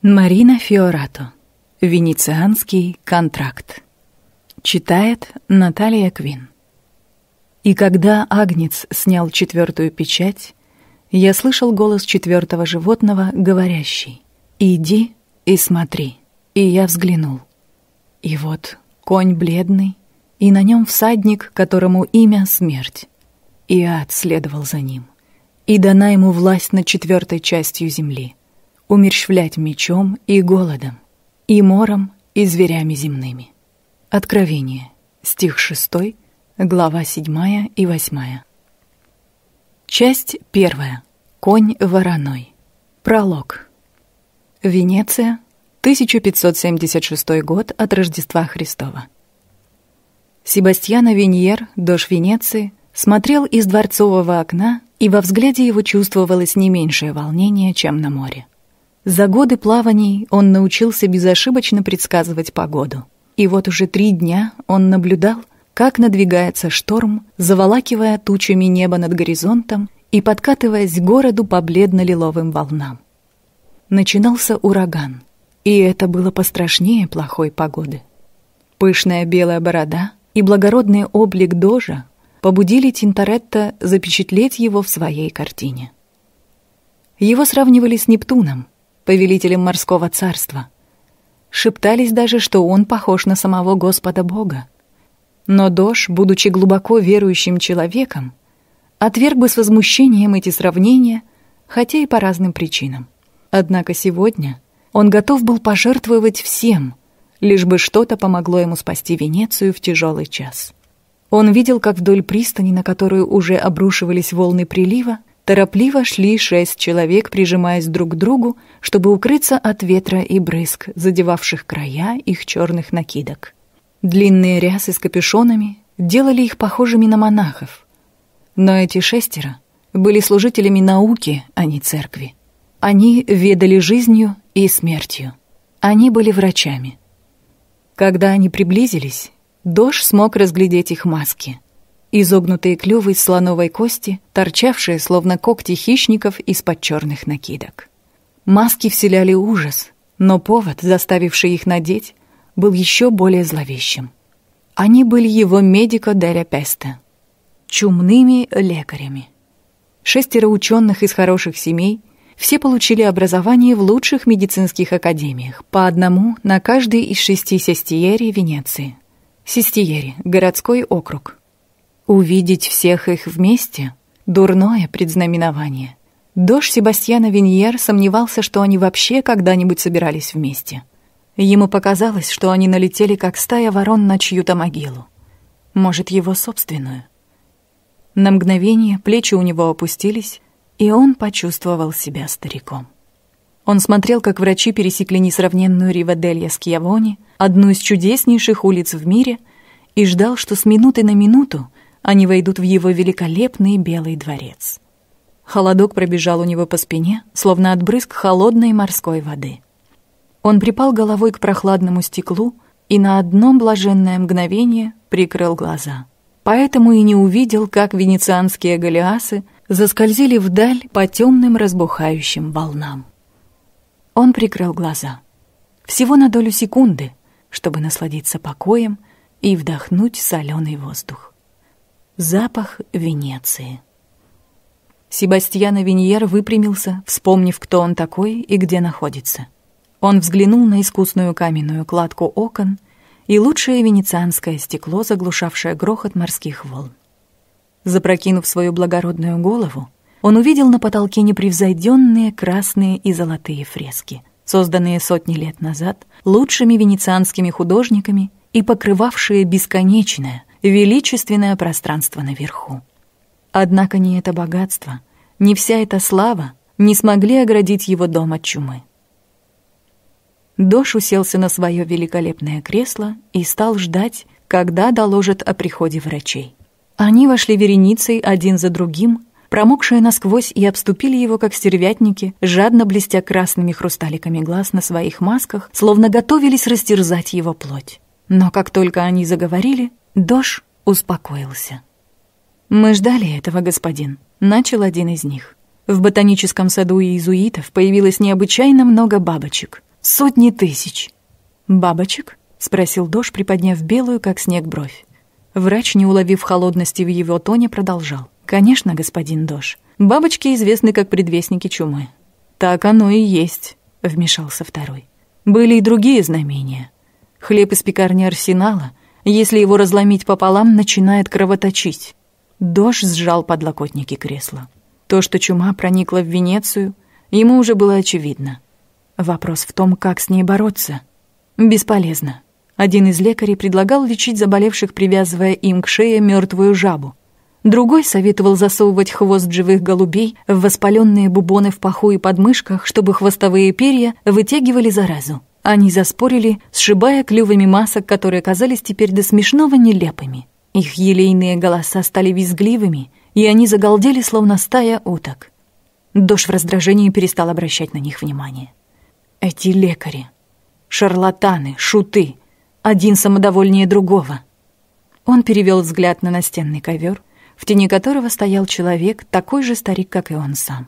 Марина Фиорато. Венецианский контракт. Читает Наталья Квин. И когда Агнец снял четвертую печать, я слышал голос четвертого животного, говорящий «Иди и смотри». И я взглянул. И вот конь бледный, и на нем всадник, которому имя смерть. И ад следовал за ним. И дана ему власть над четвертой частью земли — умерщвлять мечом и голодом, и мором, и зверями земными. Откровение, стих 6, глава 7 и 8. Часть 1. Конь вороной. Пролог. Венеция, 1576 год от Рождества Христова. Себастьяна Виньер, дождь Венеции, смотрел из дворцового окна, и во взгляде его чувствовалось не меньшее волнение, чем на море. За годы плаваний он научился безошибочно предсказывать погоду. И вот уже три дня он наблюдал, как надвигается шторм, заволакивая тучами небо над горизонтом и подкатываясь к городу по бледно-лиловым волнам. Начинался ураган, и это было пострашнее плохой погоды. Пышная белая борода и благородный облик Дожа побудили Тинторетто запечатлеть его в своей картине. Его сравнивали с Нептуном — повелителем морского царства. Шептались даже, что он похож на самого Господа Бога. Но Дош, будучи глубоко верующим человеком, отверг бы с возмущением эти сравнения, хотя и по разным причинам. Однако сегодня он готов был пожертвовать всем, лишь бы что-то помогло ему спасти Венецию в тяжелый час. Он видел, как вдоль пристани, на которую уже обрушивались волны прилива, Торопливо шли шесть человек, прижимаясь друг к другу, чтобы укрыться от ветра и брызг, задевавших края их черных накидок. Длинные рясы с капюшонами делали их похожими на монахов. Но эти шестеро были служителями науки, а не церкви. Они ведали жизнью и смертью. Они были врачами. Когда они приблизились, Дош смог разглядеть их маски — Изогнутые клювы слоновой кости, торчавшие, словно когти хищников из-под черных накидок. Маски вселяли ужас, но повод, заставивший их надеть, был еще более зловещим. Они были его медико Деля Песта, чумными лекарями. Шестеро ученых из хороших семей, все получили образование в лучших медицинских академиях, по одному на каждой из шести сестиерий Венеции. Сестиери – городской округ – Увидеть всех их вместе — дурное предзнаменование. Дож Себастьяна Виньер сомневался, что они вообще когда-нибудь собирались вместе. Ему показалось, что они налетели, как стая ворон на чью-то могилу. Может, его собственную. На мгновение плечи у него опустились, и он почувствовал себя стариком. Он смотрел, как врачи пересекли несравненную Риваделья с Кьявони, одну из чудеснейших улиц в мире, и ждал, что с минуты на минуту они войдут в его великолепный белый дворец. Холодок пробежал у него по спине, словно отбрызг холодной морской воды. Он припал головой к прохладному стеклу и на одно блаженное мгновение прикрыл глаза. Поэтому и не увидел, как венецианские галиасы заскользили вдаль по темным разбухающим волнам. Он прикрыл глаза. Всего на долю секунды, чтобы насладиться покоем и вдохнуть соленый воздух. Запах Венеции. Себастьяна Виньер выпрямился, вспомнив, кто он такой и где находится. Он взглянул на искусную каменную кладку окон и лучшее венецианское стекло, заглушавшее грохот морских волн. Запрокинув свою благородную голову, он увидел на потолке непревзойденные красные и золотые фрески, созданные сотни лет назад лучшими венецианскими художниками и покрывавшие бесконечное, величественное пространство наверху. Однако не это богатство, не вся эта слава не смогли оградить его дом от чумы. Дош уселся на свое великолепное кресло и стал ждать, когда доложат о приходе врачей. Они вошли вереницей один за другим, промокшие насквозь, и обступили его, как стервятники, жадно блестя красными хрусталиками глаз на своих масках, словно готовились растерзать его плоть. Но как только они заговорили, Дош успокоился. «Мы ждали этого, господин», — начал один из них. В ботаническом саду иезуитов появилось необычайно много бабочек. Сотни тысяч. «Бабочек?» — спросил Дош, приподняв белую, как снег, бровь. Врач, не уловив холодности в его тоне, продолжал. «Конечно, господин Дош. Бабочки известны как предвестники чумы». «Так оно и есть», — вмешался второй. «Были и другие знамения. Хлеб из пекарни Арсенала, если его разломить пополам, начинает кровоточить. Дож сжал подлокотники кресла. То, что чума проникла в Венецию, ему уже было очевидно. Вопрос в том, как с ней бороться. Бесполезно. Один из лекарей предлагал лечить заболевших, привязывая им к шее мертвую жабу. Другой советовал засовывать хвост живых голубей в воспаленные бубоны в паху и подмышках, чтобы хвостовые перья вытягивали заразу. Они заспорили, сшибая клювами масок, которые казались теперь до смешного нелепыми. Их елейные голоса стали визгливыми, и они загалдели, словно стая уток. Дождь в раздражении перестал обращать на них внимание. Эти лекари. Шарлатаны, шуты. Один самодовольнее другого. Он перевел взгляд на настенный ковер, в тени которого стоял человек, такой же старик, как и он сам.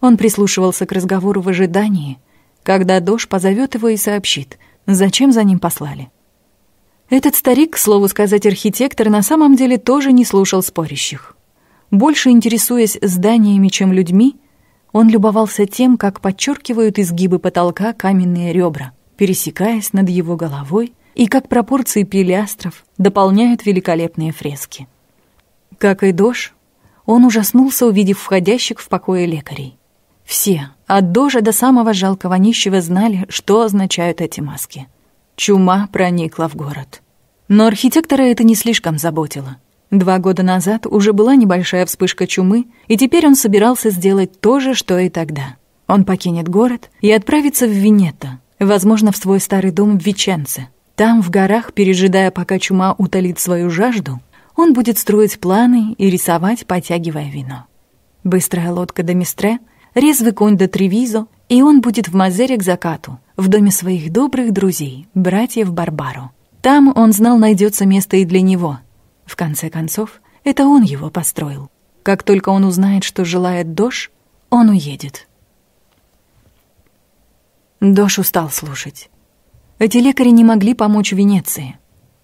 Он прислушивался к разговору в ожидании — когда Дош позовет его и сообщит, зачем за ним послали. Этот старик, к слову сказать, архитектор, на самом деле тоже не слушал спорящих. Больше интересуясь зданиями, чем людьми, он любовался тем, как подчеркивают изгибы потолка каменные ребра, пересекаясь над его головой, и как пропорции пилястров дополняют великолепные фрески. Как и Дош, он ужаснулся, увидев входящих в покое лекарей. Все, от дожа до самого жалкого нищего, знали, что означают эти маски. Чума проникла в город. Но архитектора это не слишком заботило. Два года назад уже была небольшая вспышка чумы, и теперь он собирался сделать то же, что и тогда. Он покинет город и отправится в Венето, возможно, в свой старый дом в Веченце. Там, в горах, пережидая, пока чума утолит свою жажду, он будет строить планы и рисовать, потягивая вино. Быстрая лодка до Мистре резвый конь до Тревизо, и он будет в Мазере к закату, в доме своих добрых друзей, братьев Барбару. Там, он знал, найдется место и для него. В конце концов, это он его построил. Как только он узнает, что желает Дош, он уедет. Дош устал слушать. Эти лекари не могли помочь Венеции.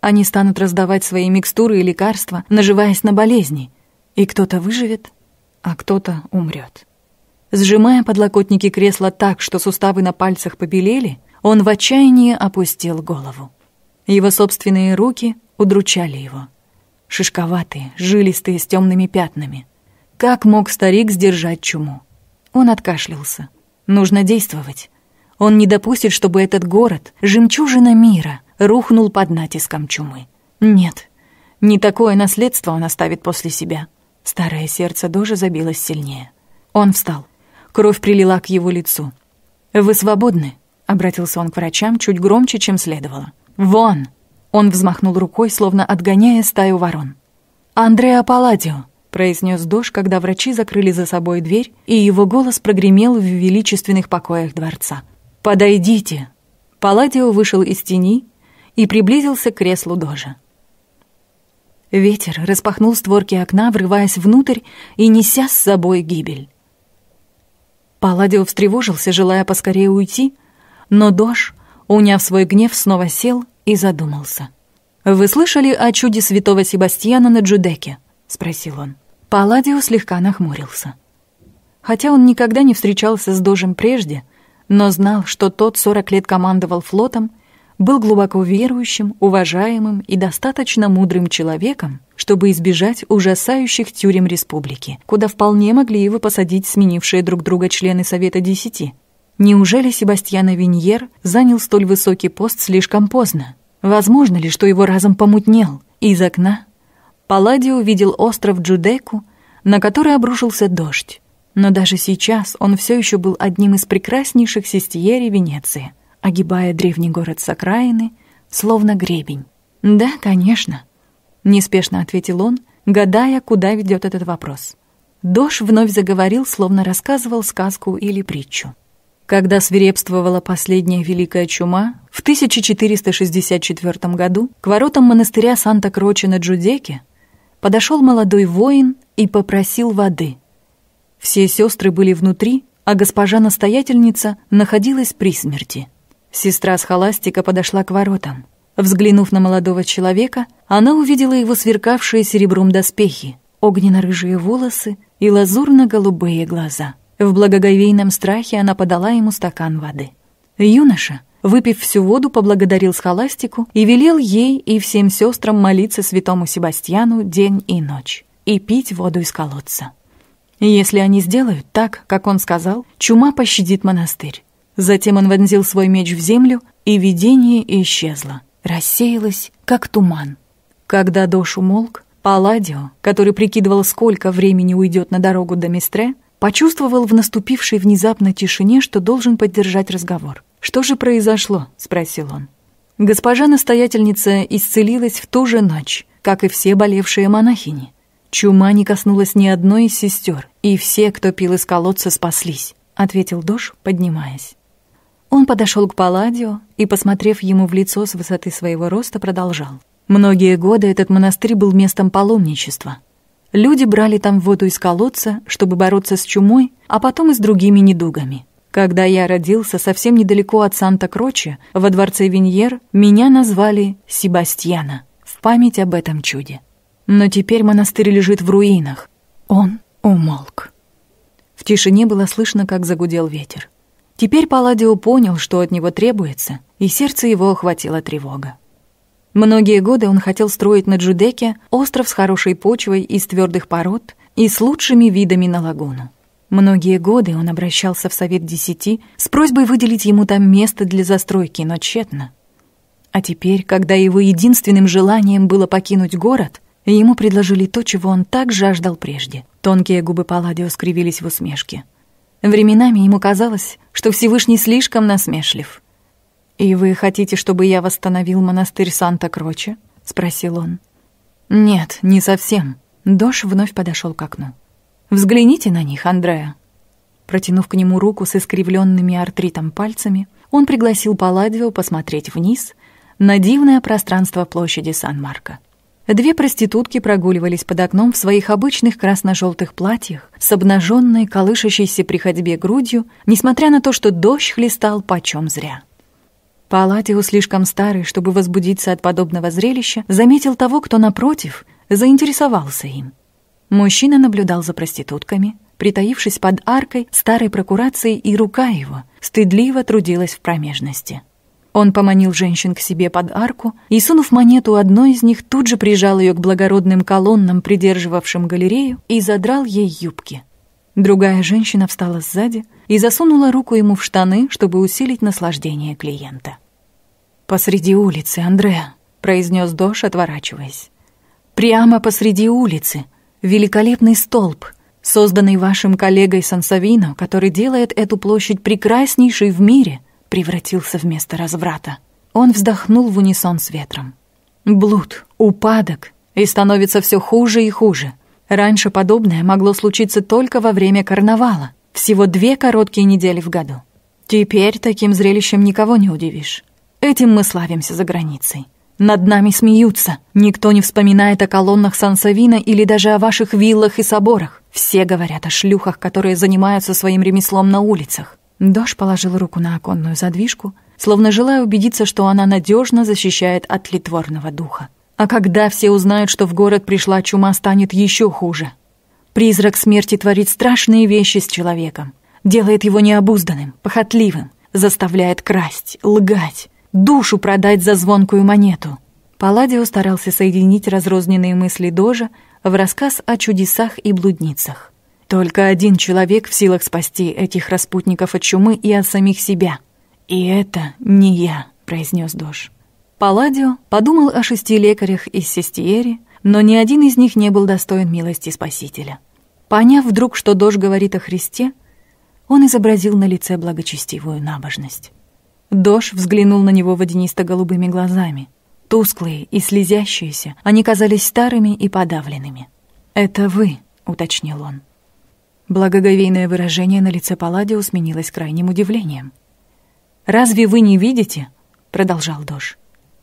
Они станут раздавать свои микстуры и лекарства, наживаясь на болезни. И кто-то выживет, а кто-то умрет. Сжимая подлокотники кресла так, что суставы на пальцах побелели, он в отчаянии опустил голову. Его собственные руки удручали его. Шишковатые, жилистые, с темными пятнами. Как мог старик сдержать чуму? Он откашлялся. Нужно действовать. Он не допустит, чтобы этот город, жемчужина мира, рухнул под натиском чумы. Нет, не такое наследство он оставит после себя. Старое сердце тоже забилось сильнее. Он встал. Кровь прилила к его лицу. «Вы свободны?» — обратился он к врачам чуть громче, чем следовало. «Вон!» — он взмахнул рукой, словно отгоняя стаю ворон. «Андреа Паладио произнес Дош, когда врачи закрыли за собой дверь, и его голос прогремел в величественных покоях дворца. «Подойдите!» Паладио вышел из тени и приблизился к креслу Дожа. Ветер распахнул створки окна, врываясь внутрь и неся с собой гибель. Паладио встревожился, желая поскорее уйти, но Дош, уняв свой гнев, снова сел и задумался. «Вы слышали о чуде святого Себастьяна на Джудеке?» — спросил он. Паладио слегка нахмурился. Хотя он никогда не встречался с Дожем прежде, но знал, что тот 40 лет командовал флотом — был глубоко верующим, уважаемым и достаточно мудрым человеком, чтобы избежать ужасающих тюрем республики, куда вполне могли его посадить сменившие друг друга члены Совета Десяти. Неужели Себастьяна Виньер занял столь высокий пост слишком поздно? Возможно ли, что его разом помутнел? Из окна Палладио видел остров Джудеку, на который обрушился дождь. Но даже сейчас он все еще был одним из прекраснейших сестьерей Венеции – огибая древний город с окраины, словно гребень. «Да, конечно», — неспешно ответил он, гадая, куда ведет этот вопрос. Дош вновь заговорил, словно рассказывал сказку или притчу. Когда свирепствовала последняя Великая Чума, в 1464 году к воротам монастыря Санта-Кроче на Джудеке подошел молодой воин и попросил воды. Все сестры были внутри, а госпожа-настоятельница находилась при смерти. Сестра с холастика подошла к воротам. Взглянув на молодого человека, она увидела его сверкавшие серебром доспехи, огненно-рыжие волосы и лазурно-голубые глаза. В благоговейном страхе она подала ему стакан воды. Юноша, выпив всю воду, поблагодарил схоластику и велел ей и всем сестрам молиться святому Себастьяну день и ночь и пить воду из колодца. Если они сделают так, как он сказал, чума пощадит монастырь. Затем он вонзил свой меч в землю, и видение исчезло, рассеялось, как туман. Когда Дош умолк, Палладио, который прикидывал, сколько времени уйдет на дорогу до Мистре, почувствовал в наступившей внезапно тишине, что должен поддержать разговор. «Что же произошло?» — спросил он. Госпожа-настоятельница исцелилась в ту же ночь, как и все болевшие монахини. Чума не коснулась ни одной из сестер, и все, кто пил из колодца, спаслись, — ответил Дош, поднимаясь. Он подошел к Паладио и, посмотрев ему в лицо с высоты своего роста, продолжал. Многие годы этот монастырь был местом паломничества. Люди брали там воду из колодца, чтобы бороться с чумой, а потом и с другими недугами. Когда я родился совсем недалеко от Санта-Кроче, во дворце Виньер, меня назвали Себастьяна в память об этом чуде. Но теперь монастырь лежит в руинах. Он умолк. В тишине было слышно, как загудел ветер. Теперь Паладио понял, что от него требуется, и сердце его охватила тревога. Многие годы он хотел строить на Джудеке остров с хорошей почвой из твердых пород и с лучшими видами на лагуну. Многие годы он обращался в Совет Десяти с просьбой выделить ему там место для застройки, но тщетно. А теперь, когда его единственным желанием было покинуть город, ему предложили то, чего он так жаждал прежде. Тонкие губы Паладио скривились в усмешке. Временами ему казалось, что Всевышний слишком насмешлив. «И вы хотите, чтобы я восстановил монастырь Санта-Кроче?» — спросил он. «Нет, не совсем». Дош вновь подошел к окну. «Взгляните на них, Андреа». Протянув к нему руку с искривленными артритом пальцами, он пригласил Палладио посмотреть вниз на дивное пространство площади Сан-Марко. Две проститутки прогуливались под окном в своих обычных красно-желтых платьях, с обнаженной, колышащейся при ходьбе грудью, несмотря на то, что дождь хлестал почем зря. Палатио, слишком старый, чтобы возбудиться от подобного зрелища, заметил того, кто, напротив, заинтересовался им. Мужчина наблюдал за проститутками, притаившись под аркой старой прокурации, и рука его стыдливо трудилась в промежности. Он поманил женщин к себе под арку и, сунув монету одной из них, тут же прижал ее к благородным колоннам, придерживавшим галерею, и задрал ей юбки. Другая женщина встала сзади и засунула руку ему в штаны, чтобы усилить наслаждение клиента. «Посреди улицы, Андреа», — произнес Дош, отворачиваясь. «Прямо посреди улицы. Великолепный столб, созданный вашим коллегой Сансавино, который делает эту площадь прекраснейшей в мире», — превратился в место разврата. Он вздохнул в унисон с ветром. Блуд, упадок, и становится все хуже и хуже. Раньше подобное могло случиться только во время карнавала, всего две короткие недели в году. Теперь таким зрелищем никого не удивишь. Этим мы славимся за границей. Над нами смеются. Никто не вспоминает о колоннах Сансавина или даже о ваших виллах и соборах. Все говорят о шлюхах, которые занимаются своим ремеслом на улицах. Дош положил руку на оконную задвижку, словно желая убедиться, что она надежно защищает от литворного духа. А когда все узнают, что в город пришла чума, станет еще хуже. Призрак смерти творит страшные вещи с человеком. Делает его необузданным, похотливым, заставляет красть, лгать, душу продать за звонкую монету. Палладио старался соединить разрозненные мысли Дожа в рассказ о чудесах и блудницах. Только один человек в силах спасти этих распутников от чумы и от самих себя. И это не я, произнес Дош. Паладио подумал о шести лекарях из Сестиери, но ни один из них не был достоин милости Спасителя. Поняв вдруг, что Дош говорит о Христе, он изобразил на лице благочестивую набожность. Дош взглянул на него водянисто-голубыми глазами. Тусклые и слезящиеся, они казались старыми и подавленными. «Это вы», — уточнил он. Благоговейное выражение на лице Палладио сменилось крайним удивлением. «Разве вы не видите?» — продолжал Дож.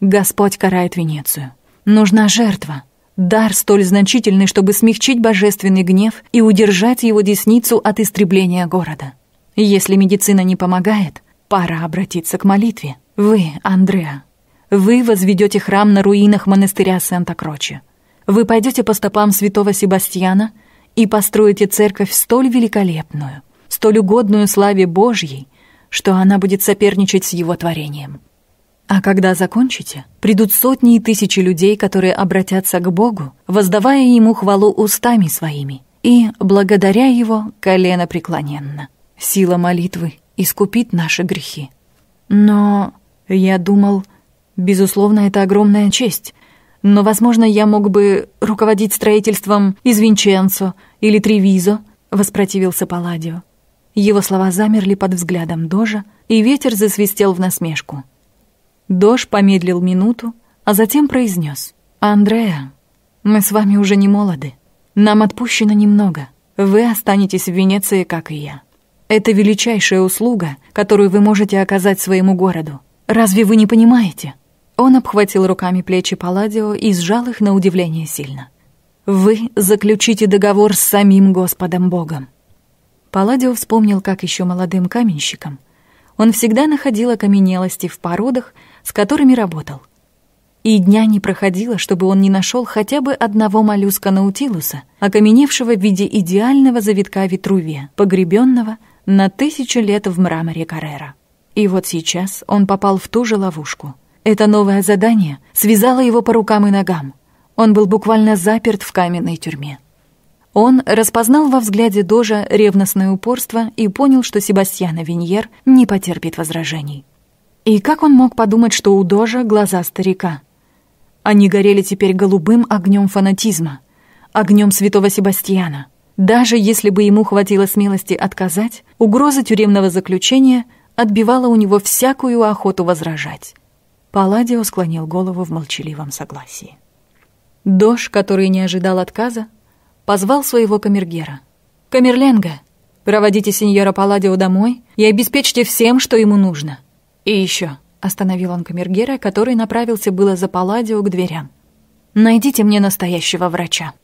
«Господь карает Венецию. Нужна жертва, дар столь значительный, чтобы смягчить божественный гнев и удержать его десницу от истребления города. Если медицина не помогает, пора обратиться к молитве. Вы, Андреа, вы возведете храм на руинах монастыря Сента-Крочи. Вы пойдете по стопам святого Себастьяна — и построите церковь столь великолепную, столь угодную славе Божьей, что она будет соперничать с его творением. А когда закончите, придут сотни и тысячи людей, которые обратятся к Богу, воздавая Ему хвалу устами своими, и, благодаря Его, колено преклоненно. Сила молитвы искупит наши грехи. Но я думал, безусловно, это огромная честь но, возможно, я мог бы руководить строительством из Винченцо или Тревизо», — воспротивился Паладио. Его слова замерли под взглядом Дожа, и ветер засвистел в насмешку. Дож помедлил минуту, а затем произнес. «Андреа, мы с вами уже не молоды. Нам отпущено немного. Вы останетесь в Венеции, как и я. Это величайшая услуга, которую вы можете оказать своему городу. Разве вы не понимаете?» Он обхватил руками плечи Паладио и сжал их на удивление сильно. «Вы заключите договор с самим Господом Богом». Паладио вспомнил, как еще молодым каменщиком. Он всегда находил окаменелости в породах, с которыми работал. И дня не проходило, чтобы он не нашел хотя бы одного моллюска Наутилуса, окаменевшего в виде идеального завитка Витрувия, погребенного на тысячу лет в мраморе Каррера. И вот сейчас он попал в ту же ловушку — это новое задание связало его по рукам и ногам. Он был буквально заперт в каменной тюрьме. Он распознал во взгляде Дожа ревностное упорство и понял, что Себастьяна Виньер не потерпит возражений. И как он мог подумать, что у Дожа глаза старика? Они горели теперь голубым огнем фанатизма, огнем святого Себастьяна. Даже если бы ему хватило смелости отказать, угроза тюремного заключения отбивала у него всякую охоту возражать. Паладио склонил голову в молчаливом согласии. Дош, который не ожидал отказа, позвал своего камергера. Камерленго, проводите сеньора Паладио домой и обеспечьте всем, что ему нужно. И еще», — остановил он камергера, который направился было за Паладио к дверям. «Найдите мне настоящего врача».